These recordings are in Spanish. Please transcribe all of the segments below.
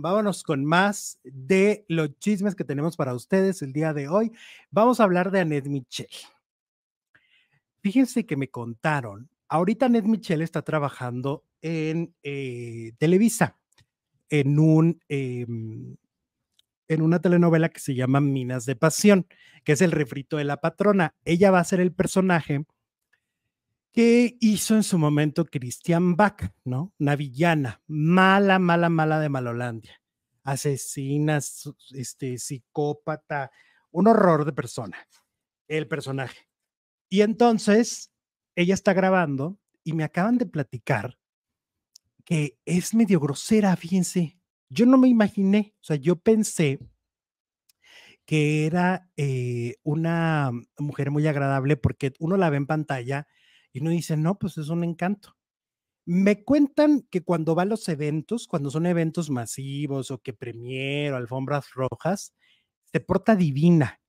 vámonos con más de los chismes que tenemos para ustedes el día de hoy. Vamos a hablar de Annette Michel. Fíjense que me contaron, ahorita Annette Michel está trabajando en eh, Televisa, en un... Em, en una telenovela que se llama Minas de Pasión, que es el refrito de la patrona. Ella va a ser el personaje Qué hizo en su momento Christian Bach, ¿no? Una villana, mala, mala, mala de Malolandia, asesina, este, psicópata, un horror de persona, el personaje. Y entonces, ella está grabando y me acaban de platicar que es medio grosera, fíjense. Yo no me imaginé, o sea, yo pensé que era eh, una mujer muy agradable porque uno la ve en pantalla y uno dice, no, pues es un encanto. Me cuentan que cuando va a los eventos, cuando son eventos masivos o que premier o alfombras rojas, se porta divina.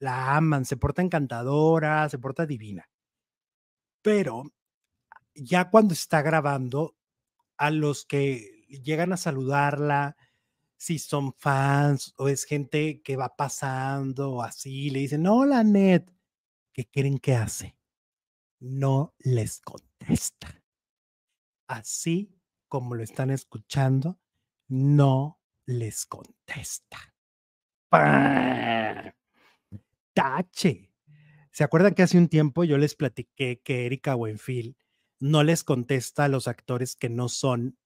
La aman, se porta encantadora, se porta divina. Pero ya cuando está grabando, a los que llegan a saludarla, si son fans o es gente que va pasando o así, le dicen, hola Net, ¿qué quieren que hace? no les contesta. Así como lo están escuchando, no les contesta. Tache. ¿Se acuerdan que hace un tiempo yo les platiqué que Erika Buenfil no les contesta a los actores que no son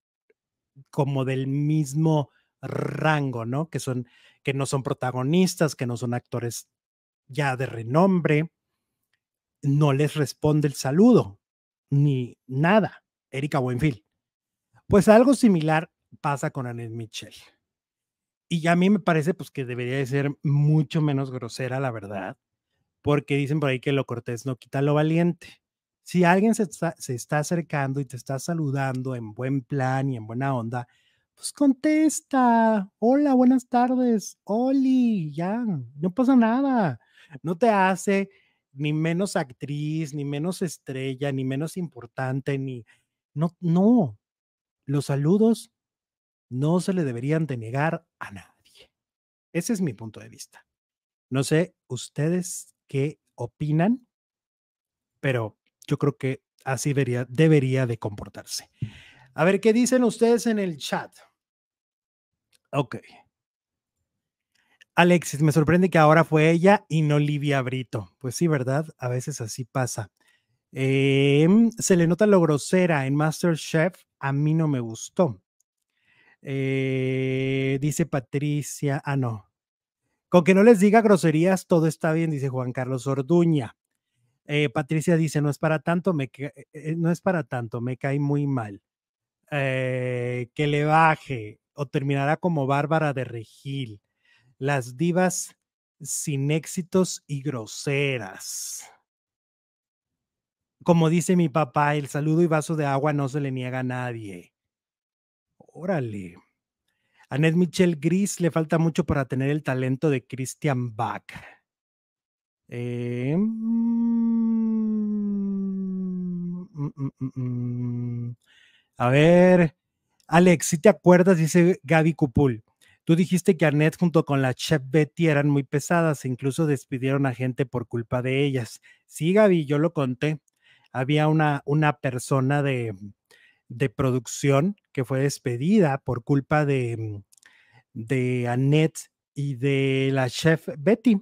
como del mismo rango, ¿no? Que son que no son protagonistas, que no son actores ya de renombre, no les responde el saludo ni nada. Erika Buenfil. Pues algo similar pasa con Annette Michel. Y a mí me parece pues que debería de ser mucho menos grosera, la verdad, porque dicen por ahí que lo cortés no quita lo valiente. Si alguien se está, se está acercando y te está saludando en buen plan y en buena onda, pues contesta, hola, buenas tardes, Oli, ya, no pasa nada, no te hace ni menos actriz, ni menos estrella, ni menos importante, ni... No, no. Los saludos no se le deberían denegar a nadie. Ese es mi punto de vista. No sé ustedes qué opinan, pero yo creo que así debería, debería de comportarse. A ver qué dicen ustedes en el chat. Ok. Alexis, me sorprende que ahora fue ella y no Livia Brito. Pues sí, ¿verdad? A veces así pasa. Em, se le nota lo grosera en Masterchef. A mí no me gustó. Eh, dice Patricia. Ah, no. Con que no les diga groserías, todo está bien, dice Juan Carlos Orduña. Eh, Patricia dice: No es para tanto, me eh, no es para tanto, me cae muy mal. que le baje o terminará como Bárbara de Regil las divas sin éxitos y groseras. Como dice mi papá, el saludo y vaso de agua no se le niega a nadie. Órale. A Ned Michelle Gris le falta mucho para tener el talento de Christian Bach. Eh, mm, mm, mm, a ver, Alex, si te acuerdas, dice Gaby Cupul, Tú dijiste que Annette junto con la chef Betty eran muy pesadas, e incluso despidieron a gente por culpa de ellas. Sí, Gaby, yo lo conté. Había una, una persona de, de producción que fue despedida por culpa de, de Annette y de la chef Betty.